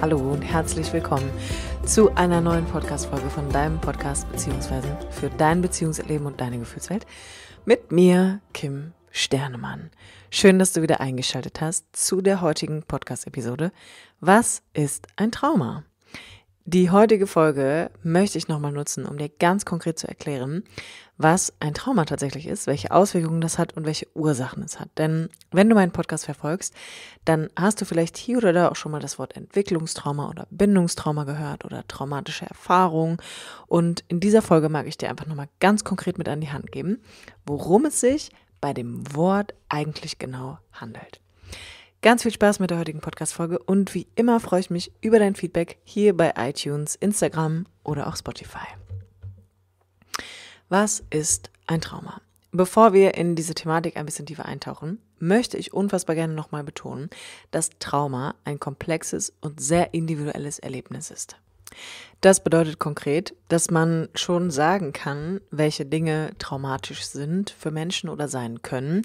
Hallo und herzlich willkommen zu einer neuen Podcast-Folge von deinem Podcast beziehungsweise für dein Beziehungsleben und deine Gefühlswelt mit mir, Kim Sternemann. Schön, dass du wieder eingeschaltet hast zu der heutigen Podcast-Episode Was ist ein Trauma? Die heutige Folge möchte ich nochmal nutzen, um dir ganz konkret zu erklären, was ein Trauma tatsächlich ist, welche Auswirkungen das hat und welche Ursachen es hat. Denn wenn du meinen Podcast verfolgst, dann hast du vielleicht hier oder da auch schon mal das Wort Entwicklungstrauma oder Bindungstrauma gehört oder traumatische Erfahrungen. Und in dieser Folge mag ich dir einfach nochmal ganz konkret mit an die Hand geben, worum es sich bei dem Wort eigentlich genau handelt. Ganz viel Spaß mit der heutigen Podcast-Folge und wie immer freue ich mich über dein Feedback hier bei iTunes, Instagram oder auch Spotify. Was ist ein Trauma? Bevor wir in diese Thematik ein bisschen tiefer eintauchen, möchte ich unfassbar gerne nochmal betonen, dass Trauma ein komplexes und sehr individuelles Erlebnis ist. Das bedeutet konkret, dass man schon sagen kann, welche Dinge traumatisch sind für Menschen oder sein können,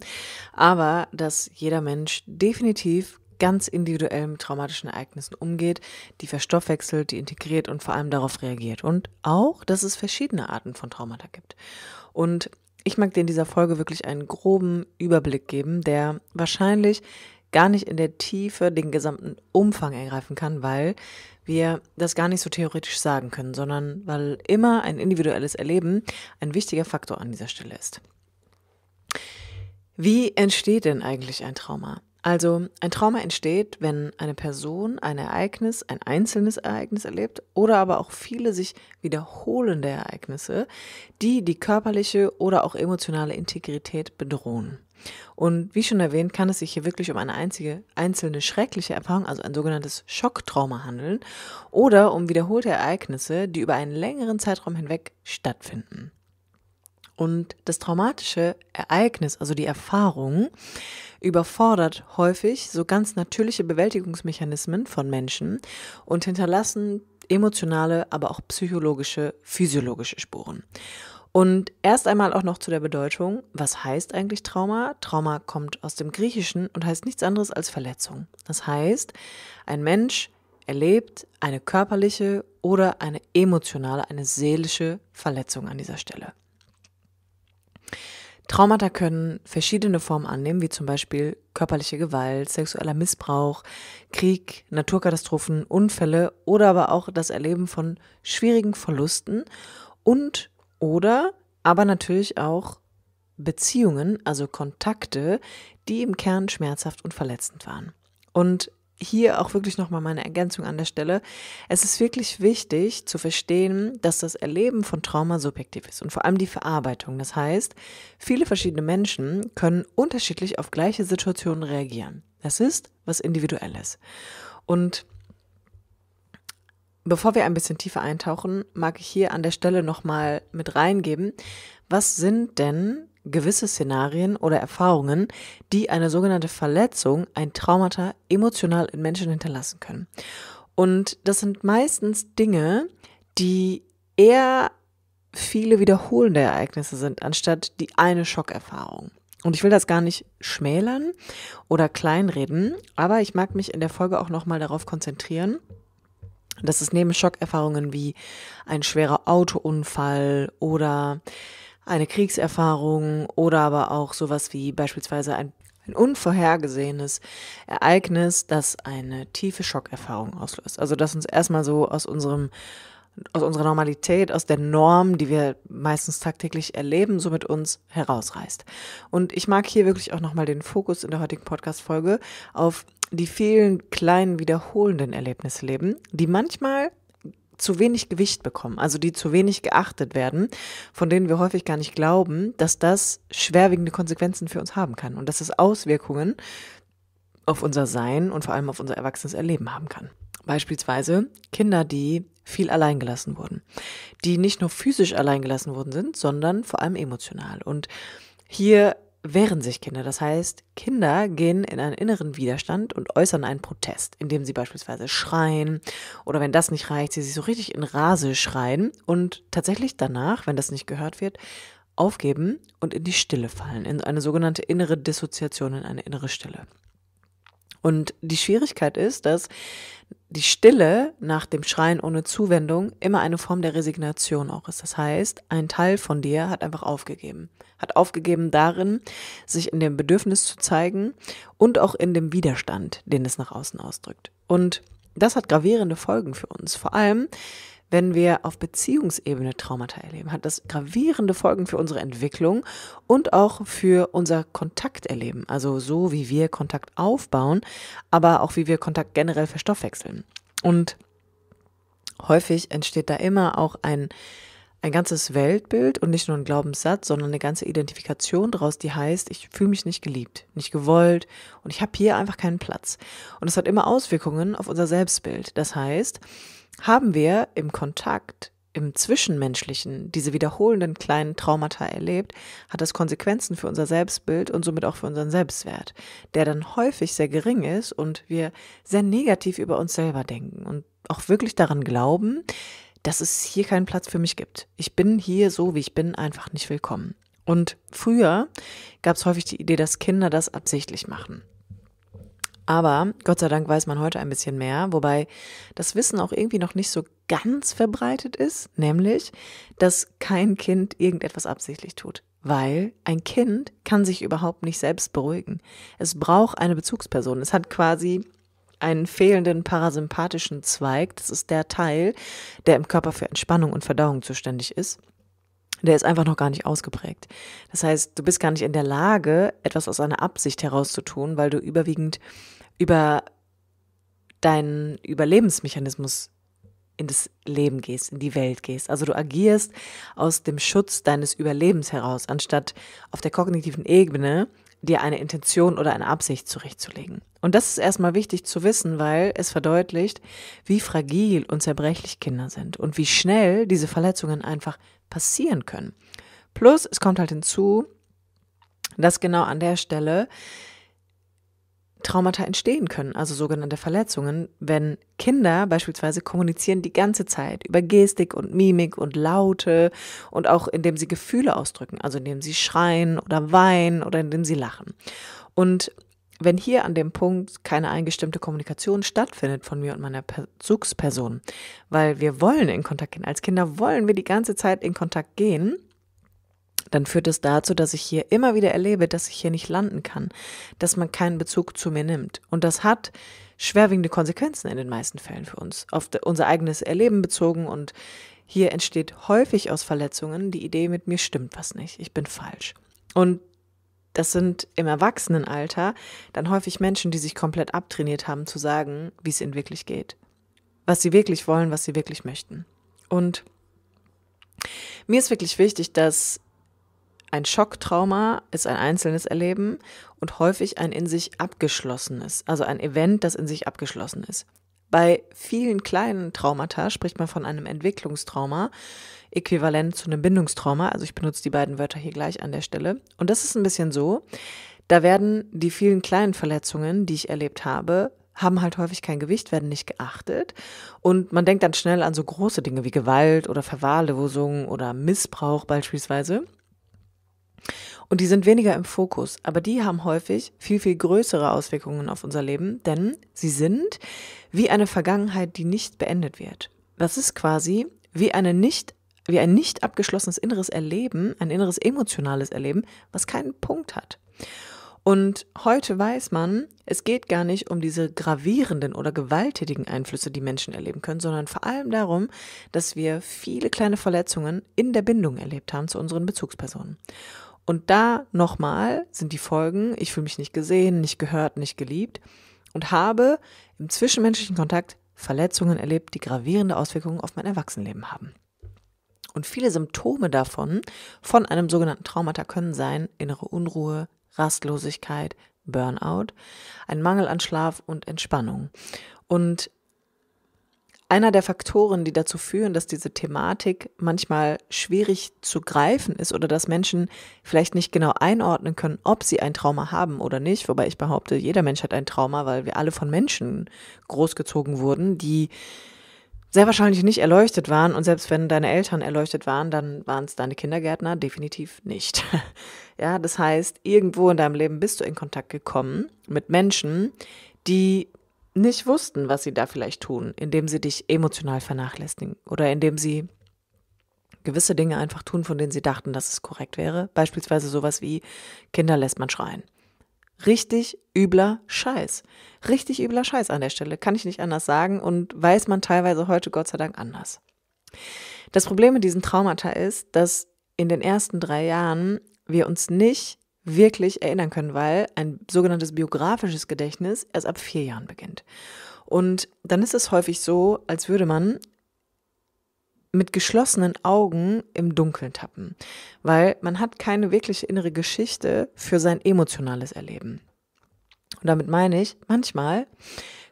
aber dass jeder Mensch definitiv ganz individuell mit traumatischen Ereignissen umgeht, die verstoffwechselt, die integriert und vor allem darauf reagiert. Und auch, dass es verschiedene Arten von Traumata gibt. Und ich mag dir in dieser Folge wirklich einen groben Überblick geben, der wahrscheinlich gar nicht in der Tiefe den gesamten Umfang ergreifen kann, weil wir das gar nicht so theoretisch sagen können, sondern weil immer ein individuelles Erleben ein wichtiger Faktor an dieser Stelle ist. Wie entsteht denn eigentlich ein Trauma? Also ein Trauma entsteht, wenn eine Person ein Ereignis, ein einzelnes Ereignis erlebt oder aber auch viele sich wiederholende Ereignisse, die die körperliche oder auch emotionale Integrität bedrohen. Und wie schon erwähnt, kann es sich hier wirklich um eine einzige, einzelne schreckliche Erfahrung, also ein sogenanntes Schocktrauma handeln oder um wiederholte Ereignisse, die über einen längeren Zeitraum hinweg stattfinden. Und das traumatische Ereignis, also die Erfahrung, überfordert häufig so ganz natürliche Bewältigungsmechanismen von Menschen und hinterlassen emotionale, aber auch psychologische, physiologische Spuren. Und erst einmal auch noch zu der Bedeutung, was heißt eigentlich Trauma? Trauma kommt aus dem Griechischen und heißt nichts anderes als Verletzung. Das heißt, ein Mensch erlebt eine körperliche oder eine emotionale, eine seelische Verletzung an dieser Stelle. Traumata können verschiedene Formen annehmen, wie zum Beispiel körperliche Gewalt, sexueller Missbrauch, Krieg, Naturkatastrophen, Unfälle oder aber auch das Erleben von schwierigen Verlusten und oder aber natürlich auch Beziehungen, also Kontakte, die im Kern schmerzhaft und verletzend waren. Und hier auch wirklich nochmal meine Ergänzung an der Stelle. Es ist wirklich wichtig zu verstehen, dass das Erleben von Trauma subjektiv ist und vor allem die Verarbeitung. Das heißt, viele verschiedene Menschen können unterschiedlich auf gleiche Situationen reagieren. Das ist was Individuelles. Und bevor wir ein bisschen tiefer eintauchen, mag ich hier an der Stelle nochmal mit reingeben, was sind denn gewisse Szenarien oder Erfahrungen, die eine sogenannte Verletzung, ein Traumata emotional in Menschen hinterlassen können. Und das sind meistens Dinge, die eher viele wiederholende Ereignisse sind, anstatt die eine Schockerfahrung. Und ich will das gar nicht schmälern oder kleinreden, aber ich mag mich in der Folge auch nochmal darauf konzentrieren, dass es neben Schockerfahrungen wie ein schwerer Autounfall oder eine Kriegserfahrung oder aber auch sowas wie beispielsweise ein, ein unvorhergesehenes Ereignis, das eine tiefe Schockerfahrung auslöst. Also dass uns erstmal so aus unserem aus unserer Normalität, aus der Norm, die wir meistens tagtäglich erleben, so mit uns herausreißt. Und ich mag hier wirklich auch nochmal den Fokus in der heutigen Podcast-Folge auf die vielen kleinen wiederholenden Erlebnisse leben, die manchmal zu wenig Gewicht bekommen, also die zu wenig geachtet werden, von denen wir häufig gar nicht glauben, dass das schwerwiegende Konsequenzen für uns haben kann und dass es Auswirkungen auf unser Sein und vor allem auf unser erwachsenes Erleben haben kann. Beispielsweise Kinder, die viel alleingelassen wurden, die nicht nur physisch alleingelassen worden sind, sondern vor allem emotional. Und hier wehren sich Kinder. Das heißt, Kinder gehen in einen inneren Widerstand und äußern einen Protest, indem sie beispielsweise schreien oder wenn das nicht reicht, sie sich so richtig in Rase schreien und tatsächlich danach, wenn das nicht gehört wird, aufgeben und in die Stille fallen, in eine sogenannte innere Dissoziation, in eine innere Stille. Und die Schwierigkeit ist, dass die Stille nach dem Schreien ohne Zuwendung immer eine Form der Resignation auch ist. Das heißt, ein Teil von dir hat einfach aufgegeben. Hat aufgegeben darin, sich in dem Bedürfnis zu zeigen und auch in dem Widerstand, den es nach außen ausdrückt. Und das hat gravierende Folgen für uns. Vor allem, wenn wir auf Beziehungsebene Traumata erleben, hat das gravierende Folgen für unsere Entwicklung und auch für unser Kontakterleben. Also so, wie wir Kontakt aufbauen, aber auch wie wir Kontakt generell verstoffwechseln. Und häufig entsteht da immer auch ein, ein ganzes Weltbild und nicht nur ein Glaubenssatz, sondern eine ganze Identifikation daraus, die heißt, ich fühle mich nicht geliebt, nicht gewollt und ich habe hier einfach keinen Platz. Und es hat immer Auswirkungen auf unser Selbstbild. Das heißt, haben wir im Kontakt, im Zwischenmenschlichen diese wiederholenden kleinen Traumata erlebt, hat das Konsequenzen für unser Selbstbild und somit auch für unseren Selbstwert, der dann häufig sehr gering ist und wir sehr negativ über uns selber denken und auch wirklich daran glauben, dass es hier keinen Platz für mich gibt. Ich bin hier so, wie ich bin, einfach nicht willkommen. Und früher gab es häufig die Idee, dass Kinder das absichtlich machen. Aber Gott sei Dank weiß man heute ein bisschen mehr, wobei das Wissen auch irgendwie noch nicht so ganz verbreitet ist, nämlich, dass kein Kind irgendetwas absichtlich tut. Weil ein Kind kann sich überhaupt nicht selbst beruhigen. Es braucht eine Bezugsperson. Es hat quasi einen fehlenden parasympathischen Zweig. Das ist der Teil, der im Körper für Entspannung und Verdauung zuständig ist der ist einfach noch gar nicht ausgeprägt. Das heißt, du bist gar nicht in der Lage, etwas aus einer Absicht heraus zu tun, weil du überwiegend über deinen Überlebensmechanismus in das Leben gehst, in die Welt gehst. Also du agierst aus dem Schutz deines Überlebens heraus, anstatt auf der kognitiven Ebene dir eine Intention oder eine Absicht zurechtzulegen. Und das ist erstmal wichtig zu wissen, weil es verdeutlicht, wie fragil und zerbrechlich Kinder sind und wie schnell diese Verletzungen einfach passieren können. Plus, es kommt halt hinzu, dass genau an der Stelle Traumata entstehen können, also sogenannte Verletzungen, wenn Kinder beispielsweise kommunizieren die ganze Zeit über Gestik und Mimik und Laute und auch indem sie Gefühle ausdrücken, also indem sie schreien oder weinen oder indem sie lachen. Und wenn hier an dem Punkt keine eingestimmte Kommunikation stattfindet von mir und meiner Bezugsperson, weil wir wollen in Kontakt gehen, als Kinder wollen wir die ganze Zeit in Kontakt gehen, dann führt es dazu, dass ich hier immer wieder erlebe, dass ich hier nicht landen kann, dass man keinen Bezug zu mir nimmt. Und das hat schwerwiegende Konsequenzen in den meisten Fällen für uns, auf unser eigenes Erleben bezogen. Und hier entsteht häufig aus Verletzungen die Idee, mit mir stimmt was nicht, ich bin falsch. Und das sind im Erwachsenenalter dann häufig Menschen, die sich komplett abtrainiert haben, zu sagen, wie es ihnen wirklich geht, was sie wirklich wollen, was sie wirklich möchten. Und mir ist wirklich wichtig, dass ein Schocktrauma ist ein einzelnes Erleben und häufig ein in sich abgeschlossenes, also ein Event, das in sich abgeschlossen ist. Bei vielen kleinen Traumata spricht man von einem Entwicklungstrauma, äquivalent zu einem Bindungstrauma. Also ich benutze die beiden Wörter hier gleich an der Stelle. Und das ist ein bisschen so, da werden die vielen kleinen Verletzungen, die ich erlebt habe, haben halt häufig kein Gewicht, werden nicht geachtet. Und man denkt dann schnell an so große Dinge wie Gewalt oder Verwahrlosung oder Missbrauch beispielsweise. Und die sind weniger im Fokus, aber die haben häufig viel, viel größere Auswirkungen auf unser Leben, denn sie sind wie eine Vergangenheit, die nicht beendet wird. Das ist quasi wie eine nicht wie ein nicht abgeschlossenes inneres Erleben, ein inneres emotionales Erleben, was keinen Punkt hat. Und heute weiß man, es geht gar nicht um diese gravierenden oder gewalttätigen Einflüsse, die Menschen erleben können, sondern vor allem darum, dass wir viele kleine Verletzungen in der Bindung erlebt haben zu unseren Bezugspersonen. Und da nochmal sind die Folgen, ich fühle mich nicht gesehen, nicht gehört, nicht geliebt und habe im zwischenmenschlichen Kontakt Verletzungen erlebt, die gravierende Auswirkungen auf mein Erwachsenenleben haben. Und viele Symptome davon, von einem sogenannten Traumata, können sein innere Unruhe, Rastlosigkeit, Burnout, ein Mangel an Schlaf und Entspannung. Und einer der Faktoren, die dazu führen, dass diese Thematik manchmal schwierig zu greifen ist oder dass Menschen vielleicht nicht genau einordnen können, ob sie ein Trauma haben oder nicht, wobei ich behaupte, jeder Mensch hat ein Trauma, weil wir alle von Menschen großgezogen wurden, die sehr wahrscheinlich nicht erleuchtet waren und selbst wenn deine Eltern erleuchtet waren, dann waren es deine Kindergärtner definitiv nicht. ja, das heißt, irgendwo in deinem Leben bist du in Kontakt gekommen mit Menschen, die nicht wussten, was sie da vielleicht tun, indem sie dich emotional vernachlässigen oder indem sie gewisse Dinge einfach tun, von denen sie dachten, dass es korrekt wäre. Beispielsweise sowas wie Kinder lässt man schreien. Richtig übler Scheiß. Richtig übler Scheiß an der Stelle, kann ich nicht anders sagen und weiß man teilweise heute Gott sei Dank anders. Das Problem mit diesen Traumata ist, dass in den ersten drei Jahren wir uns nicht wirklich erinnern können, weil ein sogenanntes biografisches Gedächtnis erst ab vier Jahren beginnt. Und dann ist es häufig so, als würde man mit geschlossenen Augen im Dunkeln tappen, weil man hat keine wirkliche innere Geschichte für sein emotionales Erleben. Und damit meine ich, manchmal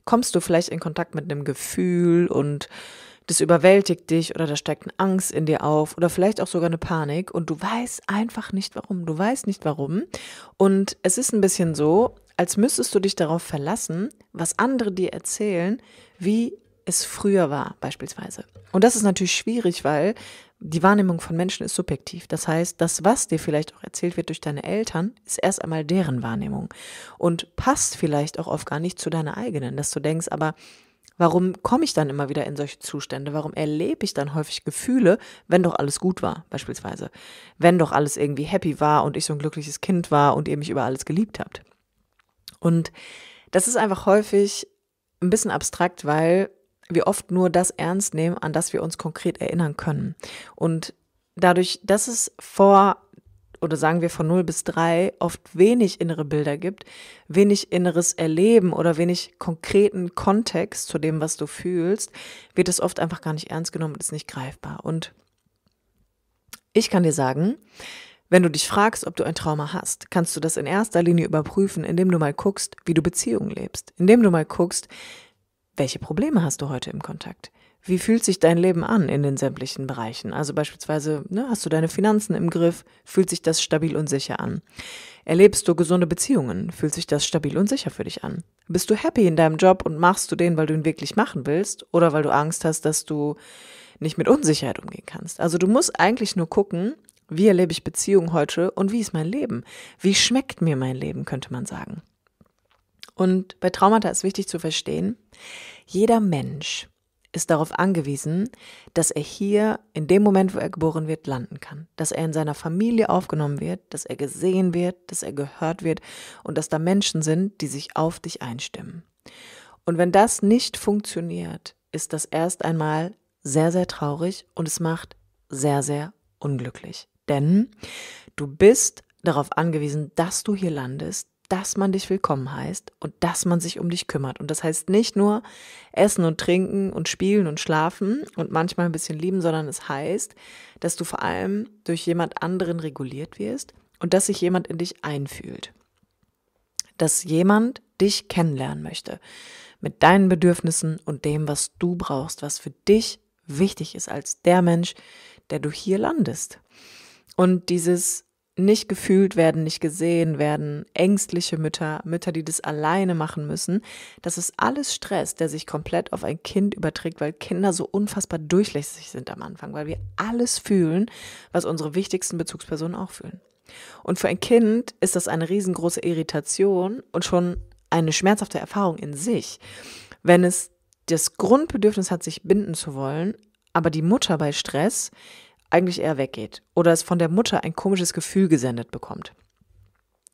kommst du vielleicht in Kontakt mit einem Gefühl und das überwältigt dich oder da steigt eine Angst in dir auf oder vielleicht auch sogar eine Panik und du weißt einfach nicht warum. Du weißt nicht warum. Und es ist ein bisschen so, als müsstest du dich darauf verlassen, was andere dir erzählen, wie es früher war, beispielsweise. Und das ist natürlich schwierig, weil die Wahrnehmung von Menschen ist subjektiv. Das heißt, das, was dir vielleicht auch erzählt wird durch deine Eltern, ist erst einmal deren Wahrnehmung und passt vielleicht auch oft gar nicht zu deiner eigenen, dass du denkst, aber Warum komme ich dann immer wieder in solche Zustände? Warum erlebe ich dann häufig Gefühle, wenn doch alles gut war, beispielsweise? Wenn doch alles irgendwie happy war und ich so ein glückliches Kind war und ihr mich über alles geliebt habt. Und das ist einfach häufig ein bisschen abstrakt, weil wir oft nur das ernst nehmen, an das wir uns konkret erinnern können. Und dadurch, dass es vor oder sagen wir von 0 bis 3 oft wenig innere Bilder gibt, wenig inneres Erleben oder wenig konkreten Kontext zu dem, was du fühlst, wird es oft einfach gar nicht ernst genommen und ist nicht greifbar. Und ich kann dir sagen, wenn du dich fragst, ob du ein Trauma hast, kannst du das in erster Linie überprüfen, indem du mal guckst, wie du Beziehungen lebst, indem du mal guckst, welche Probleme hast du heute im Kontakt? wie fühlt sich dein Leben an in den sämtlichen Bereichen? Also beispielsweise, ne, hast du deine Finanzen im Griff? Fühlt sich das stabil und sicher an? Erlebst du gesunde Beziehungen? Fühlt sich das stabil und sicher für dich an? Bist du happy in deinem Job und machst du den, weil du ihn wirklich machen willst oder weil du Angst hast, dass du nicht mit Unsicherheit umgehen kannst? Also du musst eigentlich nur gucken, wie erlebe ich Beziehungen heute und wie ist mein Leben? Wie schmeckt mir mein Leben, könnte man sagen. Und bei Traumata ist wichtig zu verstehen, jeder Mensch ist darauf angewiesen, dass er hier in dem Moment, wo er geboren wird, landen kann. Dass er in seiner Familie aufgenommen wird, dass er gesehen wird, dass er gehört wird und dass da Menschen sind, die sich auf dich einstimmen. Und wenn das nicht funktioniert, ist das erst einmal sehr, sehr traurig und es macht sehr, sehr unglücklich. Denn du bist darauf angewiesen, dass du hier landest, dass man dich willkommen heißt und dass man sich um dich kümmert. Und das heißt nicht nur Essen und Trinken und Spielen und Schlafen und manchmal ein bisschen lieben, sondern es heißt, dass du vor allem durch jemand anderen reguliert wirst und dass sich jemand in dich einfühlt. Dass jemand dich kennenlernen möchte mit deinen Bedürfnissen und dem, was du brauchst, was für dich wichtig ist als der Mensch, der du hier landest. Und dieses nicht gefühlt werden, nicht gesehen werden, ängstliche Mütter, Mütter, die das alleine machen müssen. Das ist alles Stress, der sich komplett auf ein Kind überträgt, weil Kinder so unfassbar durchlässig sind am Anfang, weil wir alles fühlen, was unsere wichtigsten Bezugspersonen auch fühlen. Und für ein Kind ist das eine riesengroße Irritation und schon eine schmerzhafte Erfahrung in sich, wenn es das Grundbedürfnis hat, sich binden zu wollen, aber die Mutter bei Stress eigentlich eher weggeht oder es von der Mutter ein komisches Gefühl gesendet bekommt.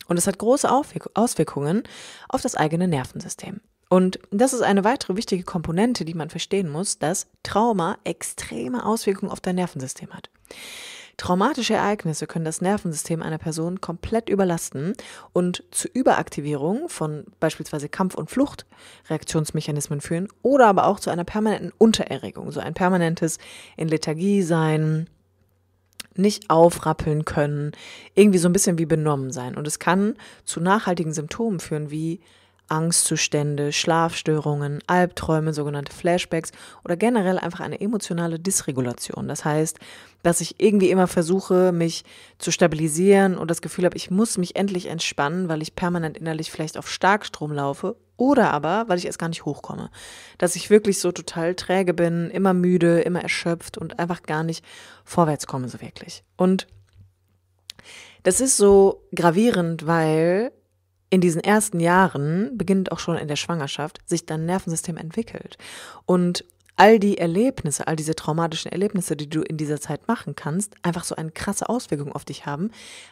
Und es hat große Auswirkungen auf das eigene Nervensystem. Und das ist eine weitere wichtige Komponente, die man verstehen muss, dass Trauma extreme Auswirkungen auf dein Nervensystem hat. Traumatische Ereignisse können das Nervensystem einer Person komplett überlasten und zu Überaktivierung von beispielsweise Kampf- und Fluchtreaktionsmechanismen führen oder aber auch zu einer permanenten Untererregung, so ein permanentes in Lethargie sein, nicht aufrappeln können, irgendwie so ein bisschen wie benommen sein. Und es kann zu nachhaltigen Symptomen führen wie Angstzustände, Schlafstörungen, Albträume, sogenannte Flashbacks oder generell einfach eine emotionale Dysregulation. Das heißt, dass ich irgendwie immer versuche, mich zu stabilisieren und das Gefühl habe, ich muss mich endlich entspannen, weil ich permanent innerlich vielleicht auf Starkstrom laufe oder aber, weil ich erst gar nicht hochkomme. Dass ich wirklich so total träge bin, immer müde, immer erschöpft und einfach gar nicht vorwärts komme, so wirklich. Und das ist so gravierend, weil in diesen ersten Jahren, beginnend auch schon in der Schwangerschaft, sich dein Nervensystem entwickelt. Und all die Erlebnisse, all diese traumatischen Erlebnisse, die du in dieser Zeit machen kannst, einfach so eine krasse Auswirkung auf dich haben,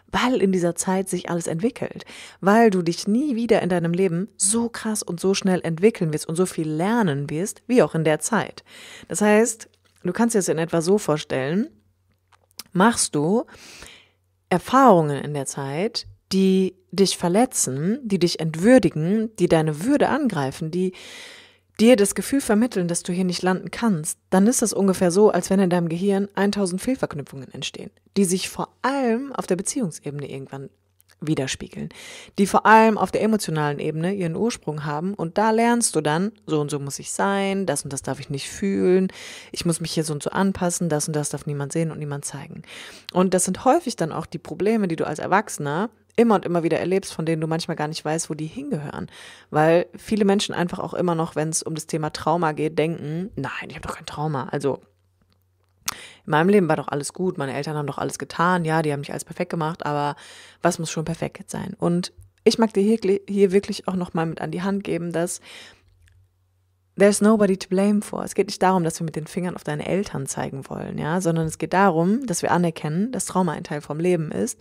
weil in dieser Zeit sich alles entwickelt, weil du dich nie wieder in deinem Leben so krass und so schnell entwickeln wirst und so viel lernen wirst, wie auch in der Zeit. Das heißt, du kannst dir das in etwa so vorstellen, machst du Erfahrungen in der Zeit, die dich verletzen, die dich entwürdigen, die deine Würde angreifen, die dir das Gefühl vermitteln, dass du hier nicht landen kannst, dann ist das ungefähr so, als wenn in deinem Gehirn 1000 Fehlverknüpfungen entstehen, die sich vor allem auf der Beziehungsebene irgendwann widerspiegeln, die vor allem auf der emotionalen Ebene ihren Ursprung haben und da lernst du dann, so und so muss ich sein, das und das darf ich nicht fühlen, ich muss mich hier so und so anpassen, das und das darf niemand sehen und niemand zeigen. Und das sind häufig dann auch die Probleme, die du als Erwachsener immer und immer wieder erlebst, von denen du manchmal gar nicht weißt, wo die hingehören. Weil viele Menschen einfach auch immer noch, wenn es um das Thema Trauma geht, denken, nein, ich habe doch kein Trauma. Also in meinem Leben war doch alles gut, meine Eltern haben doch alles getan, ja, die haben nicht alles perfekt gemacht, aber was muss schon perfekt sein? Und ich mag dir hier, hier wirklich auch nochmal mit an die Hand geben, dass there's nobody to blame for. Es geht nicht darum, dass wir mit den Fingern auf deine Eltern zeigen wollen, ja, sondern es geht darum, dass wir anerkennen, dass Trauma ein Teil vom Leben ist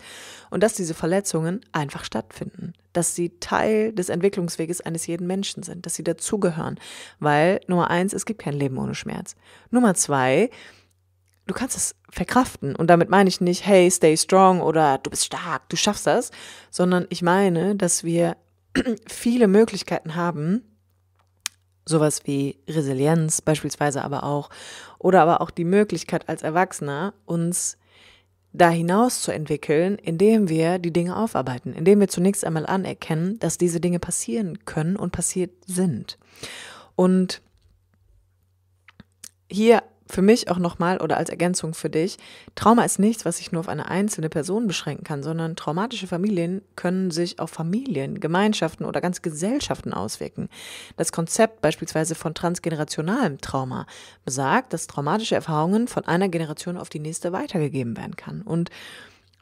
und dass diese Verletzungen einfach stattfinden, dass sie Teil des Entwicklungsweges eines jeden Menschen sind, dass sie dazugehören, weil Nummer eins, es gibt kein Leben ohne Schmerz. Nummer zwei, du kannst es verkraften und damit meine ich nicht, hey, stay strong oder du bist stark, du schaffst das, sondern ich meine, dass wir viele Möglichkeiten haben, sowas wie Resilienz beispielsweise aber auch, oder aber auch die Möglichkeit als Erwachsener, uns da hinaus zu entwickeln, indem wir die Dinge aufarbeiten, indem wir zunächst einmal anerkennen, dass diese Dinge passieren können und passiert sind. Und hier für mich auch nochmal oder als Ergänzung für dich, Trauma ist nichts, was sich nur auf eine einzelne Person beschränken kann, sondern traumatische Familien können sich auf Familien, Gemeinschaften oder ganz Gesellschaften auswirken. Das Konzept beispielsweise von transgenerationalem Trauma besagt, dass traumatische Erfahrungen von einer Generation auf die nächste weitergegeben werden kann. Und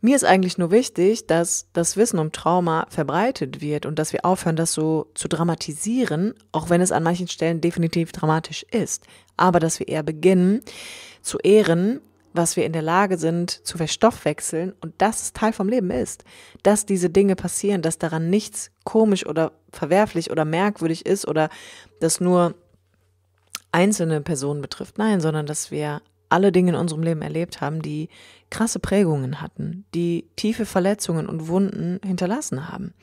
mir ist eigentlich nur wichtig, dass das Wissen um Trauma verbreitet wird und dass wir aufhören, das so zu dramatisieren, auch wenn es an manchen Stellen definitiv dramatisch ist. Aber dass wir eher beginnen zu ehren, was wir in der Lage sind zu verstoffwechseln und dass es Teil vom Leben ist, dass diese Dinge passieren, dass daran nichts komisch oder verwerflich oder merkwürdig ist oder das nur einzelne Personen betrifft. Nein, sondern dass wir alle Dinge in unserem Leben erlebt haben, die krasse Prägungen hatten, die tiefe Verletzungen und Wunden hinterlassen haben.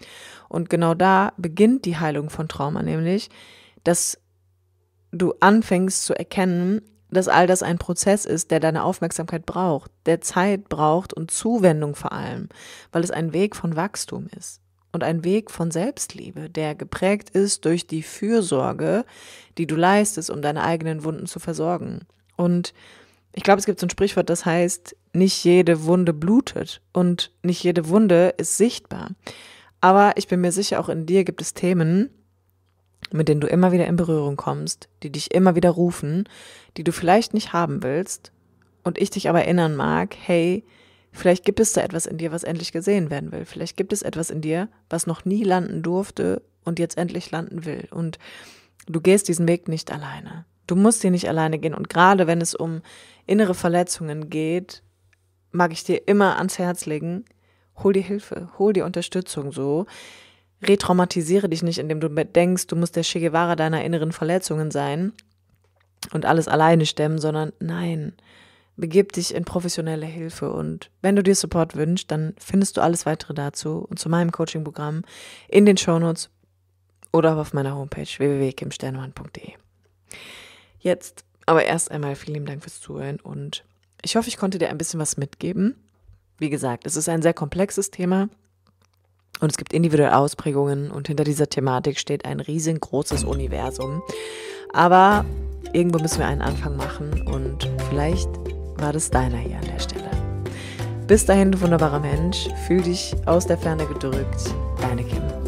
Und genau da beginnt die Heilung von Trauma, nämlich, dass du anfängst zu erkennen, dass all das ein Prozess ist, der deine Aufmerksamkeit braucht, der Zeit braucht und Zuwendung vor allem, weil es ein Weg von Wachstum ist und ein Weg von Selbstliebe, der geprägt ist durch die Fürsorge, die du leistest, um deine eigenen Wunden zu versorgen. Und ich glaube, es gibt so ein Sprichwort, das heißt, nicht jede Wunde blutet und nicht jede Wunde ist sichtbar. Aber ich bin mir sicher, auch in dir gibt es Themen, mit denen du immer wieder in Berührung kommst, die dich immer wieder rufen, die du vielleicht nicht haben willst und ich dich aber erinnern mag, hey, vielleicht gibt es da etwas in dir, was endlich gesehen werden will. Vielleicht gibt es etwas in dir, was noch nie landen durfte und jetzt endlich landen will. Und du gehst diesen Weg nicht alleine. Du musst hier nicht alleine gehen. Und gerade wenn es um innere Verletzungen geht, mag ich dir immer ans Herz legen, hol dir Hilfe, hol dir Unterstützung so. Retraumatisiere dich nicht, indem du denkst, du musst der Che Guevara deiner inneren Verletzungen sein und alles alleine stemmen, sondern nein, begib dich in professionelle Hilfe und wenn du dir Support wünschst, dann findest du alles weitere dazu und zu meinem Coaching-Programm in den Shownotes oder auf meiner Homepage www.kimsternmann.de. Jetzt aber erst einmal vielen Dank fürs Zuhören und ich hoffe, ich konnte dir ein bisschen was mitgeben. Wie gesagt, es ist ein sehr komplexes Thema und es gibt individuelle Ausprägungen und hinter dieser Thematik steht ein riesengroßes Universum. Aber irgendwo müssen wir einen Anfang machen und vielleicht war das deiner hier an der Stelle. Bis dahin, du wunderbarer Mensch, fühl dich aus der Ferne gedrückt, deine Kim.